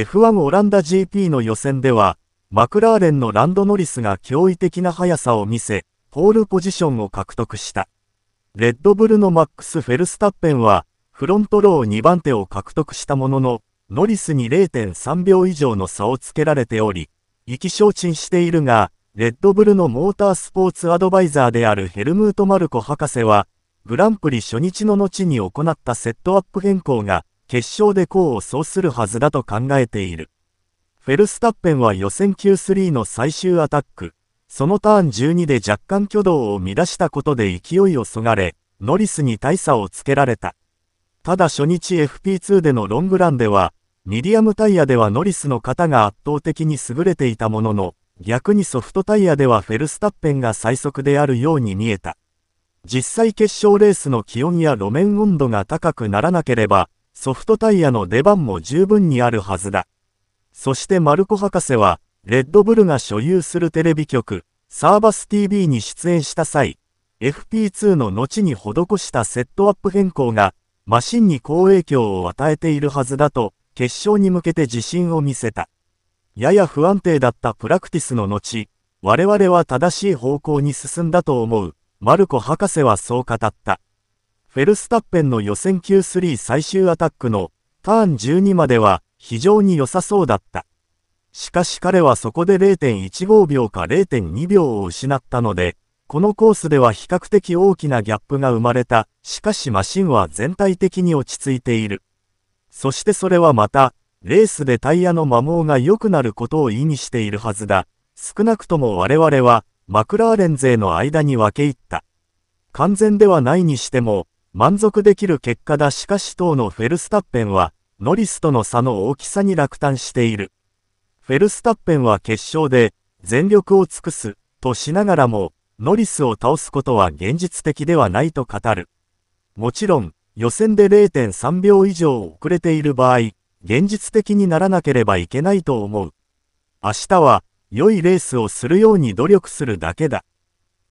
F1 オランダ GP の予選では、マクラーレンのランドノリスが驚異的な速さを見せ、ポールポジションを獲得した。レッドブルのマックス・フェルスタッペンは、フロントロー2番手を獲得したものの、ノリスに0.3秒以上の差をつけられており、意気消沈しているが、レッドブルのモータースポーツアドバイザーであるヘルムート・マルコ博士は、グランプリ初日の後に行ったセットアップ変更が、決勝で功を奏するはずだと考えている。フェルスタッペンは予選級3の最終アタック、そのターン12で若干挙動を乱したことで勢いをそがれ、ノリスに大差をつけられた。ただ初日 FP2 でのロングランでは、ミディアムタイヤではノリスの型が圧倒的に優れていたものの、逆にソフトタイヤではフェルスタッペンが最速であるように見えた。実際決勝レースの気温や路面温度が高くならなければ、ソフトタイヤの出番も十分にあるはずだ。そしてマルコ博士は、レッドブルが所有するテレビ局、サーバス TV に出演した際、FP2 の後に施したセットアップ変更が、マシンに好影響を与えているはずだと、決勝に向けて自信を見せた。やや不安定だったプラクティスの後、我々は正しい方向に進んだと思う、マルコ博士はそう語った。フェルスタッペンの予選級3最終アタックのターン12までは非常に良さそうだった。しかし彼はそこで0.15秒か0.2秒を失ったので、このコースでは比較的大きなギャップが生まれた。しかしマシンは全体的に落ち着いている。そしてそれはまた、レースでタイヤの摩耗が良くなることを意味しているはずだ。少なくとも我々は、マクラーレン勢の間に分け入った。完全ではないにしても、満足できる結果だしかし当のフェルスタッペンは、ノリスとの差の大きさに落胆している。フェルスタッペンは決勝で、全力を尽くす、としながらも、ノリスを倒すことは現実的ではないと語る。もちろん、予選で0.3秒以上遅れている場合、現実的にならなければいけないと思う。明日は、良いレースをするように努力するだけだ。